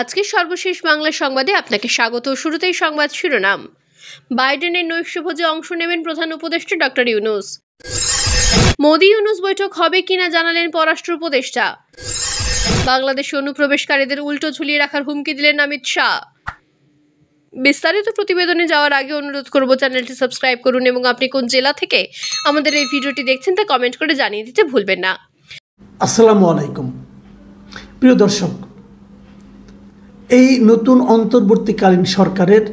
আজকের সর্বশেষ বাংলা সংবাদে আপনাকে স্বাগত শুরুতেই সংবাদ শিরোনাম বাইডেনের নৈশভোজে অংশ নেবেন প্রধান উপদেষ্টা ডক্টর ইউনুস মোদী ইউনুস বৈঠক হবে কিনা জানালেন পররাষ্ট্র উপদেষ্টা বাংলাদেশে অনুপ্রবেশকারীদের উল্টো ঝুলিয়ে রাখার হুমকি দিলেন অমিত শাহ বিস্তারিত প্রতিবেদনে যাওয়ার আগে অনুরোধ করব চ্যানেলটি সাবস্ক্রাইব করুন এবং আপনি কোন জেলা থেকে আমাদের এই ভিডিওটি দেখছেন তা কমেন্ট করে জানিয়ে দিতে ভুলবেন না আসসালামু আলাইকুম প্রিয় দর্শক এই নতুন অন্তর্বর্তীকালীন সরকারের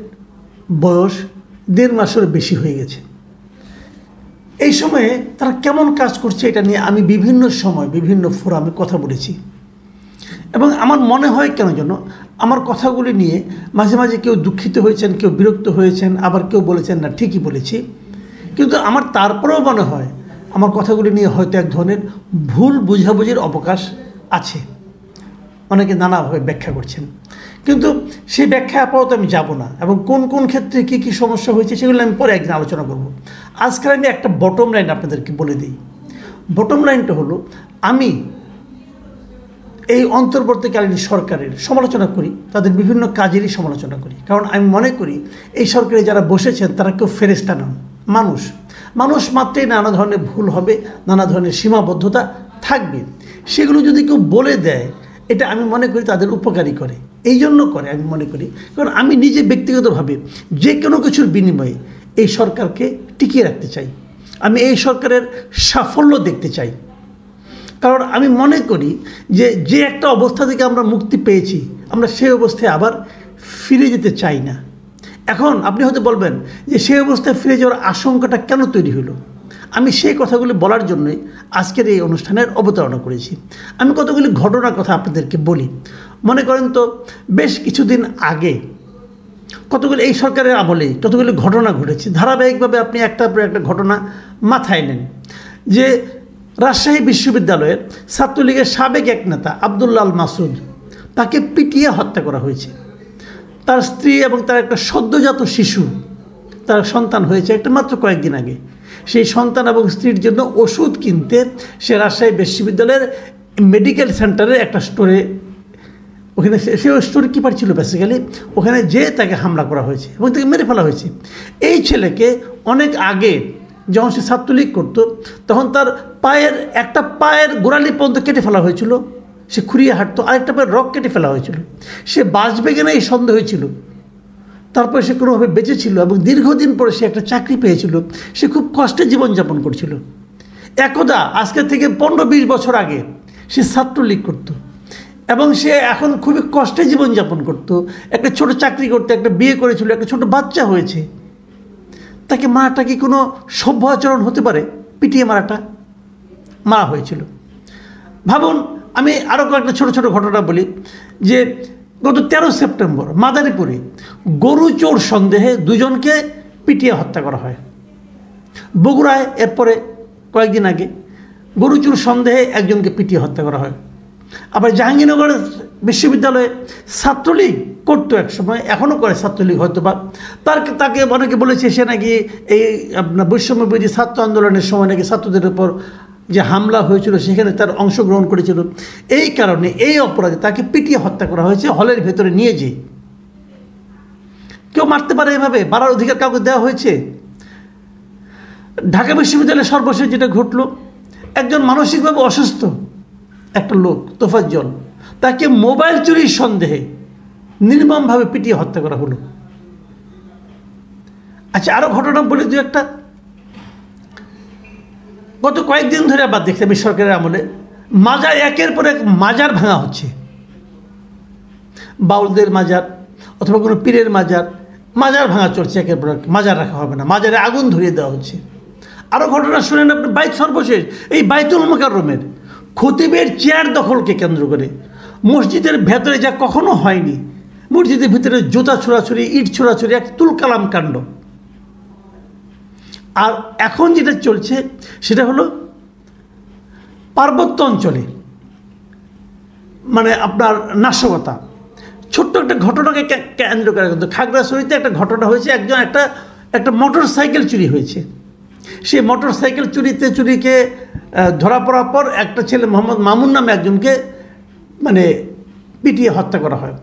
বয়স দেড় মাসের বেশি হয়ে গেছে এই সময়ে তারা কেমন কাজ করছে এটা নিয়ে আমি বিভিন্ন সময় বিভিন্ন ফোরামে কথা বলেছি এবং আমার মনে হয় কেন যেন আমার কথাগুলি নিয়ে মাঝে মাঝে কেউ দুঃখিত হয়েছেন কেউ বিরক্ত হয়েছেন আবার কেউ বলেছেন না ঠিকই বলেছি কিন্তু আমার তারপরেও মনে হয় আমার কথাগুলি নিয়ে হয়তো এক ধরনের ভুল বুঝাবুঝির অবকাশ আছে অনেকে নানাভাবে ব্যাখ্যা করছেন কিন্তু সেই ব্যাখ্যা আপাতত আমি যাব না এবং কোন কোন ক্ষেত্রে কি কি সমস্যা হয়েছে সেগুলো আমি পরে একদিন আলোচনা করব আজকাল আমি একটা বটম লাইন আপনাদেরকে বলে দিই বটম লাইনটা হলো আমি এই অন্তর্বর্তীকালীন সরকারের সমালোচনা করি তাদের বিভিন্ন কাজেরই সমালোচনা করি কারণ আমি মনে করি এই সরকারে যারা বসেছেন তারা কেউ ফেরেস্তা নন মানুষ মানুষ মাত্রেই নানা ধরনের ভুল হবে নানা ধরনের সীমাবদ্ধতা থাকবে সেগুলো যদি কেউ বলে দেয় এটা আমি মনে করি তাদের উপকারী করে এই জন্য করে আমি মনে করি কারণ আমি নিজে ব্যক্তিগতভাবে যে কোনো কিছুর বিনিময়ে এই সরকারকে টিকিয়ে রাখতে চাই আমি এই সরকারের সাফল্য দেখতে চাই কারণ আমি মনে করি যে যে একটা অবস্থা থেকে আমরা মুক্তি পেয়েছি আমরা সেই অবস্থায় আবার ফিরে যেতে চাই না এখন আপনি হয়তো বলবেন যে সেই অবস্থায় ফিরে যাওয়ার আশঙ্কাটা কেন তৈরি হলো আমি সেই কথাগুলি বলার জন্যই আজকের এই অনুষ্ঠানের অবতারণা করেছি আমি কতগুলি ঘটনার কথা আপনাদেরকে বলি মনে করেন তো বেশ কিছুদিন আগে কতগুলি এই সরকারের আমলেই কতগুলি ঘটনা ঘটেছে ধারাবাহিকভাবে আপনি একটার পর একটা ঘটনা মাথায় নেন যে রাজশাহী বিশ্ববিদ্যালয়ের ছাত্রলীগের সাবেক এক নেতা আবদুল্লাল মাসুদ তাকে পিটিয়ে হত্যা করা হয়েছে তার স্ত্রী এবং তার একটা সদ্যজাত শিশু তার সন্তান হয়েছে একটা মাত্র কয়েকদিন আগে সেই সন্তান এবং স্ত্রীর জন্য ওষুধ কিনতে সে রাজশাহী বিশ্ববিদ্যালয়ের মেডিকেল সেন্টারের একটা স্টোরে ওখানে সে স্টোর কিপার ছিল বেসিক্যালি ওখানে যে তাকে হামলা করা হয়েছে এবং তাকে মেরে ফেলা হয়েছে এই ছেলেকে অনেক আগে যখন সে ছাত্রলীগ করত তখন তার পায়ের একটা পায়ের গোড়ালি পর্যন্ত কেটে ফেলা হয়েছিল সে খুঁড়িয়ে হাঁটতো আরেকটা পায়ের রক কেটে ফেলা হয়েছিল সে বাঁচবে কিনা এই সন্দেহ হয়েছিল তারপরে সে কোনোভাবে বেঁচেছিল এবং দীর্ঘদিন পরে সে একটা চাকরি পেয়েছিল সে খুব কষ্টে জীবনযাপন করছিল একদা আজকে থেকে পনেরো বিশ বছর আগে সে ছাত্রলীগ করত এবং সে এখন খুবই কষ্টে জীবনযাপন করত একটা ছোট চাকরি করতে একটা বিয়ে করেছিল একটা ছোট বাচ্চা হয়েছে তাকে মারাটা কি কোনো সভ্য আচরণ হতে পারে পিটিয়ে মারাটা মারা হয়েছিল ভাবুন আমি আরও কয়েকটা ছোট ছোট ঘটনা বলি যে গত ১৩ সেপ্টেম্বর মাদারীপুরে গরু চোর সন্দেহে দুজনকে পিটিয়ে হত্যা করা হয় বগুড়ায় এরপরে কয়েকদিন আগে গরু চোর সন্দেহে একজনকে পিটিয়ে হত্যা করা হয় আবার জাহাঙ্গীরনগর বিশ্ববিদ্যালয়ে ছাত্রলীগ করতো এক সময় এখনও করে ছাত্রলীগ হয়তো বা তার তাকে অনেকে বলেছে সে নাকি এই আপনার বৈষম্য ছাত্র আন্দোলনের সময় নাকি ছাত্রদের উপর যে হামলা হয়েছিল সেখানে তার অংশগ্রহণ করেছিল এই কারণে এই অপরাধে তাকে পিটিয়ে হত্যা করা হয়েছে হলের ভেতরে নিয়ে যেয়ে কেউ মারতে পারে এভাবে বাড়ার অধিকার কাউকে দেওয়া হয়েছে ঢাকা বিশ্ববিদ্যালয়ে সর্বশেষ যেটা ঘটল একজন মানসিকভাবে অসুস্থ একটা লোক তোফাজ্জল তাকে মোবাইল চুরির সন্দেহে নির্মমভাবে পিটিয়ে হত্যা করা হলো আচ্ছা আরও ঘটনা বলে দু একটা গত কয়েকদিন ধরে আবার দেখলাম এই সরকারের আমলে মাজার একের পর এক মাজার ভাঙা হচ্ছে বাউলদের মাজার অথবা কোনো পীরের মাজার মাজার ভাঙা চলছে একের পর এক মাজার রাখা হবে না মাজারে আগুন ধরিয়ে দেওয়া হচ্ছে আরও ঘটনা শুনেন আপনি বাইত সর্বশেষ এই বাইতুল মোকারমের খতিবের চেয়ার দখলকে কেন্দ্র করে মসজিদের ভেতরে যা কখনো হয়নি মসজিদের ভিতরে জুতা ছোড়াছুরি ইট ছোড়াছুরি এক তুলকালাম কাণ্ড আর এখন যেটা চলছে সেটা হলো পার্বত্য অঞ্চলে মানে আপনার নাশকতা ছোট্ট একটা ঘটনাকে কেন্দ্র করে কিন্তু খাগড়াছড়িতে একটা ঘটনা হয়েছে একজন একটা একটা মোটর সাইকেল চুরি হয়েছে সেই মোটর সাইকেল চুরিতে চুরিকে ধরা পড়ার পর একটা ছেলে মোহাম্মদ মামুন নামে একজনকে মানে পিটিয়ে হত্যা করা হয়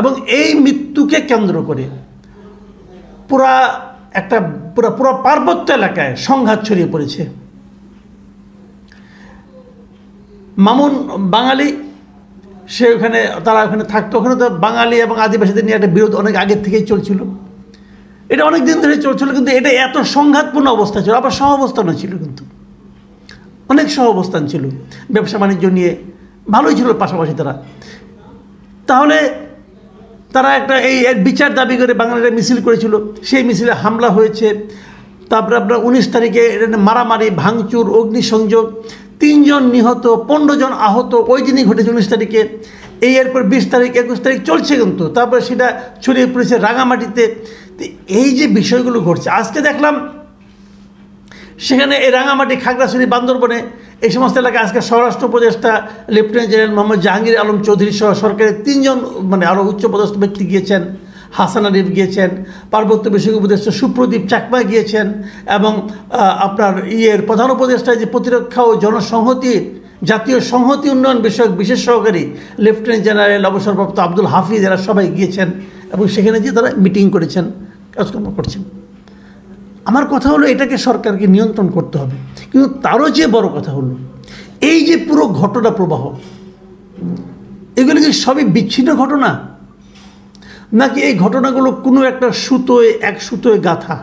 এবং এই মৃত্যুকে কেন্দ্র করে পুরা একটা পুরো পুরো পার্বত্য এলাকায় সংঘাত ছড়িয়ে পড়েছে মামুন বাঙালি সে ওখানে তারা ওখানে থাকতো ওখানে তো বাঙালি এবং আদিবাসীদের নিয়ে একটা বিরোধ অনেক আগের থেকেই চলছিল এটা অনেক দিন ধরে চলছিল কিন্তু এটা এত সংঘাতপূর্ণ অবস্থা ছিল আবার সহ অবস্থানও ছিল কিন্তু অনেক সহ অবস্থান ছিল ব্যবসা বাণিজ্য নিয়ে ভালোই ছিল পাশাপাশি তারা তাহলে তারা একটা এই বিচার দাবি করে বাঙালিরা মিছিল করেছিল সেই মিছিলে হামলা হয়েছে তারপরে আপনার উনিশ তারিখে মারামারি ভাঙচুর অগ্নিসংযোগ তিনজন নিহত পনেরো জন আহত ওই দিনই ঘটেছে উনিশ তারিখে এই এরপর বিশ তারিখ একুশ তারিখ চলছে কিন্তু তারপরে সেটা ছড়িয়ে পড়েছে রাঙামাটিতে এই যে বিষয়গুলো ঘটছে আজকে দেখলাম সেখানে এই রাঙামাটি খাগড়াছড়ি বান্দরবনে এই সমস্ত এলাকায় আজকে স্বরাষ্ট্র উপদেষ্টা লেফটেন্যান্ট জেনারেল মোহাম্মদ জাহাঙ্গীর আলম চৌধুরী সহ সরকারের তিনজন মানে আরও উচ্চপদস্থ ব্যক্তি গিয়েছেন হাসান আরিফ গিয়েছেন পার্বত্য বিষয়ক উপদেষ্টা সুপ্রদীপ চাকমা গিয়েছেন এবং আপনার ইয়ের প্রধান উপদেষ্টায় যে প্রতিরক্ষা ও জনসংহতি জাতীয় সংহতি উন্নয়ন বিষয়ক বিশেষ সহকারী লেফটেন্যান্ট জেনারেল অবসরপ্রাপ্ত আব্দুল হাফিজ এরা সবাই গিয়েছেন এবং সেখানে যে তারা মিটিং করেছেন কাজকর্ম করছেন আমার কথা হলো এটাকে সরকারকে নিয়ন্ত্রণ করতে হবে কিন্তু তারও যে বড় কথা হলো এই যে পুরো ঘটনা প্রবাহ এগুলি কি সবই বিচ্ছিন্ন ঘটনা নাকি এই ঘটনাগুলো কোনো একটা সুতোয় এক সুতোয় গাথা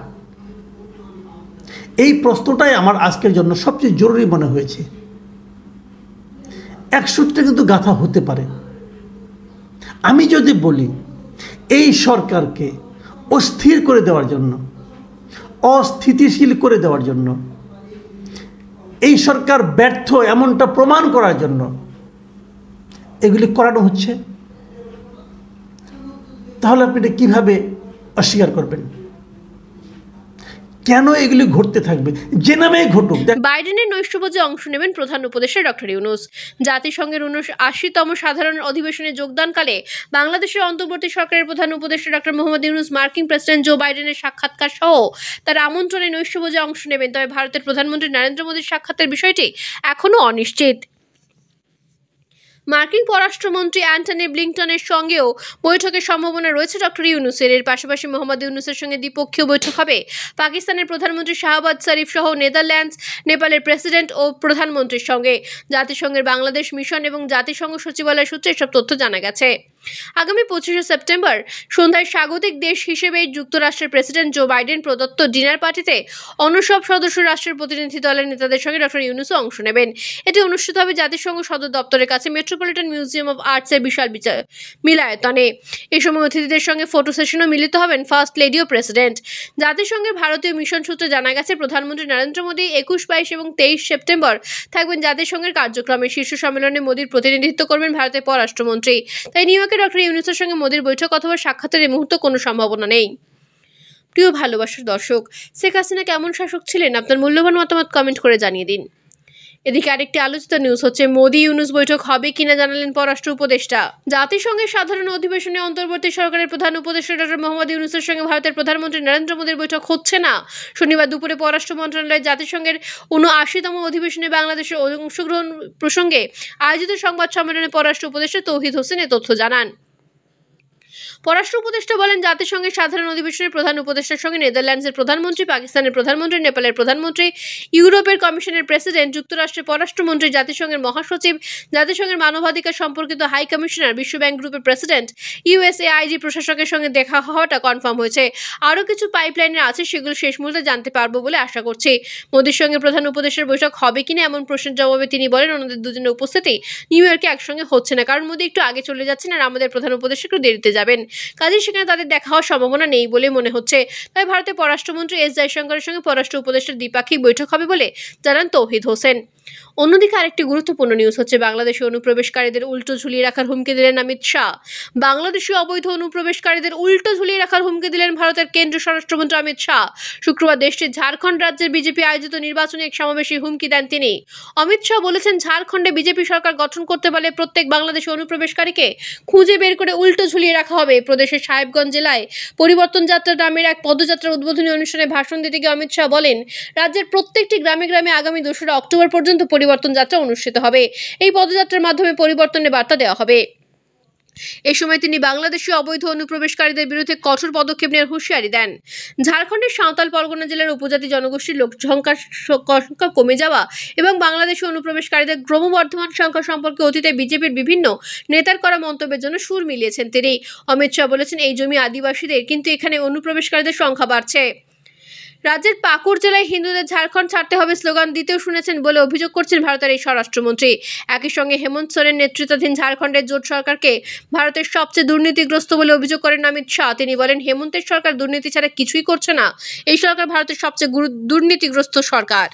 এই প্রশ্নটাই আমার আজকের জন্য সবচেয়ে জরুরি মনে হয়েছে এক সূত্রে কিন্তু গাথা হতে পারে আমি যদি বলি এই সরকারকে অস্থির করে দেওয়ার জন্য অস্থিতিশীল করে দেওয়ার জন্য এই সরকার ব্যর্থ এমনটা প্রমাণ করার জন্য এগুলি করানো হচ্ছে তাহলে আপনি এটা কীভাবে অস্বীকার করবেন কেন এগুলি ঘটতে থাকবে যে নামে ঘটুক বাইডেনের নৈশভোজে অংশ নেবেন প্রধান উপদেশের ডক্টর ইউনুস জাতিসংঘের উনিশ আশিতম সাধারণ অধিবেশনে যোগদানকালে বাংলাদেশের অন্তর্বর্তী সরকারের প্রধান উপদেষ্টা ডক্টর মোহাম্মদ ইউনুস মার্কিন প্রেসিডেন্ট জো বাইডেনের সাক্ষাৎকার সহ তার আমন্ত্রণে নৈশভোজে অংশ নেবেন তবে ভারতের প্রধানমন্ত্রী নরেন্দ্র মোদীর সাক্ষাতের বিষয়টি এখনও অনিশ্চিত মার্কিন পররাষ্ট্রমন্ত্রী অ্যান্টনি ব্লিংটনের সঙ্গেও বৈঠকের সম্ভাবনা রয়েছে ডক্টর ইউনুসের এর পাশাপাশি মোহাম্মদ ইউনুসের সঙ্গে দ্বিপক্ষীয় বৈঠক হবে পাকিস্তানের প্রধানমন্ত্রী শাহবাজ শরীফ সহ নেদারল্যান্ডস নেপালের প্রেসিডেন্ট ও প্রধানমন্ত্রীর সঙ্গে জাতিসংঘের বাংলাদেশ মিশন এবং জাতিসংঘ সচিবালয় সূত্রে এসব তথ্য জানা গেছে আগামী পঁচিশে সেপ্টেম্বর সন্ধ্যায় স্বাগতিক দেশ হিসেবে যুক্তরাষ্ট্রের প্রেসিডেন্ট জো বাইডেন প্রদত্ত ডিনার পার্টিতে অন্য সব সদস্য রাষ্ট্রের প্রতিনিধি দলের নেতাদের সঙ্গে ডক্টর ইউনুসও অংশ নেবেন এটি অনুষ্ঠিত হবে জাতিসংঘ সদর দপ্তরের কাছে মেট্রোপলিটন মিউজিয়াম অফ আর্টসের বিশাল মিলায়তনে এ সময় অতিথিদের সঙ্গে ফটো সেশনও মিলিত হবেন ফার্স্ট লেডি ও প্রেসিডেন্ট জাতিসংঘের ভারতীয় মিশন সূত্রে জানা গেছে প্রধানমন্ত্রী নরেন্দ্র মোদী একুশ বাইশ এবং তেইশ সেপ্টেম্বর থাকবেন জাতিসংঘের কার্যক্রমে শীর্ষ সম্মেলনে মোদীর প্রতিনিধিত্ব করবেন ভারতের পররাষ্ট্রমন্ত্রী তাই নিউ পক্ষে ডক্টর ইউনুসের সঙ্গে মোদীর বৈঠক অথবা সাক্ষাতের এই মুহূর্তে কোনো সম্ভাবনা নেই প্রিয় ভালোবাসার দর্শক শেখ হাসিনা কেমন শাসক ছিলেন আপনার মূল্যবান মতামত কমেন্ট করে জানিয়ে দিন এদিকে আরেকটি আলোচিত নিউজ হচ্ছে মোদী ইউনুস বৈঠক হবে কিনা জানালেন পররাষ্ট্র উপদেষ্টা জাতিসংঘের সাধারণ অধিবেশনে অন্তর্বর্তী সরকারের প্রধান উপদেষ্টা ডক্টর মোহাম্মদ ইউনুসের সঙ্গে ভারতের প্রধানমন্ত্রী নরেন্দ্র মোদীর বৈঠক হচ্ছে না শনিবার দুপুরে পররাষ্ট্র মন্ত্রণালয়ে জাতিসংঘের উনআশিতম অধিবেশনে বাংলাদেশের অংশগ্রহণ প্রসঙ্গে আয়োজিত সংবাদ সম্মেলনে পররাষ্ট্র উপদেষ্টা তৌহিদ হোসেন এ তথ্য জানান পররাষ্ট্র উপদেষ্টা বলেন জাতিসংঘের সাধারণ অধিবেশনের প্রধান উপদেষ্টার সঙ্গে নেদারল্যান্ডসের প্রধানমন্ত্রী পাকিস্তানের প্রধানমন্ত্রী নেপালের প্রধানমন্ত্রী ইউরোপের কমিশনের প্রেসিডেন্ট যুক্তরাষ্ট্রের পররাষ্ট্রমন্ত্রী জাতিসংঘের মহাসচিব জাতিসংঘের মানবাধিকার সম্পর্কিত হাই কমিশনার বিশ্বব্যাংক গ্রুপের প্রেসিডেন্ট ইউএসএআইজি প্রশাসকের সঙ্গে দেখা হওয়াটা কনফার্ম হয়েছে আরও কিছু পাইপলাইনের আছে সেগুলো শেষ মুহূর্তে জানতে পারবো বলে আশা করছি মোদীর সঙ্গে প্রধান উপদেষ্টার বৈঠক হবে কিনা এমন প্রশ্নের জবাবে তিনি বলেন ওনাদের দুজনের উপস্থিতি নিউ ইয়র্কে একসঙ্গে হচ্ছে না কারণ মোদী একটু আগে চলে যাচ্ছেন আর আমাদের প্রধান উপদেশ একটু দেরিতে যাবেন কাজে সেখানে তাদের দেখা হওয়ার সম্ভাবনা নেই বলে মনে হচ্ছে তাই ভারতের পররাষ্ট্রমন্ত্রী এস জয়শঙ্করের সঙ্গে পররাষ্ট্র উপদেষ্টার দ্বিপাক্ষিক বৈঠক হবে বলে জানান তৌহিদ হোসেন অন্যদিকে আরেকটি গুরুত্বপূর্ণ নিউজ হচ্ছে বাংলাদেশে অনুপ্রবেশকারীদের উল্টো ঝুলিয়ে রাখার হুমকি দিলেন অমিত শাহ বাংলাদেশে অবৈধ অনুপ্রবেশকারীদের উল্টো ঝুলিয়ে রাখার হুমকি দিলেন ভারতের কেন্দ্রীয় স্বরাষ্ট্রমন্ত্রী অমিত শাহ শুক্রবার দেশটির ঝাড়খণ্ড রাজ্যের বিজেপি আয়োজিত নির্বাচনে এক সমাবেশে হুমকি দেন তিনি অমিত শাহ বলেছেন ঝাড়খণ্ডে বিজেপি সরকার গঠন করতে পারলে প্রত্যেক বাংলাদেশি অনুপ্রবেশকারীকে খুঁজে বের করে উল্টো ঝুলিয়ে রাখা হবে প্রদেশের সাহেবগঞ্জ জেলায় পরিবর্তন যাত্রা নামের এক পদযাত্রার উদ্বোধনী অনুষ্ঠানে ভাষণ দিতে গিয়ে অমিত শাহ বলেন রাজ্যের প্রত্যেকটি গ্রামে গ্রামে আগামী দোসরা অক্টোবর পর্যন্ত পর্যন্ত পরিবর্তন যাত্রা অনুষ্ঠিত হবে এই পদযাত্রার মাধ্যমে পরিবর্তনের বার্তা দেওয়া হবে এ সময় তিনি বাংলাদেশে অবৈধ অনুপ্রবেশকারীদের বিরুদ্ধে কঠোর পদক্ষেপ নেওয়ার হুঁশিয়ারি দেন ঝাড়খণ্ডের সাঁওতাল পরগনা জেলার উপজাতি জনগোষ্ঠীর লোক সংখ্যা সংখ্যা কমে যাওয়া এবং বাংলাদেশি অনুপ্রবেশকারীদের ক্রমবর্ধমান সংখ্যা সম্পর্কে অতীতে বিজেপির বিভিন্ন নেতার করা মন্তব্যের জন্য সুর মিলিয়েছেন তিনি অমিত শাহ বলেছেন এই জমি আদিবাসীদের কিন্তু এখানে অনুপ্রবেশকারীদের সংখ্যা বাড়ছে রাজ্যের পাকুড় জেলায় হিন্দুদের ঝাড়খণ্ড ছাড়তে হবে স্লোগান দিতেও শুনেছেন বলে অভিযোগ করছেন ভারতের এই স্বরাষ্ট্রমন্ত্রী একই সঙ্গে হেমন্ত সোরেন নেতৃত্বাধীন ঝাড়খণ্ডের জোট সরকারকে ভারতের সবচেয়ে দুর্নীতিগ্রস্ত বলে অভিযোগ করেন অমিত শাহ তিনি বলেন হেমন্তের সরকার দুর্নীতি ছাড়া কিছুই করছে না এই সরকার ভারতের সবচেয়ে দুর্নীতিগ্রস্ত সরকার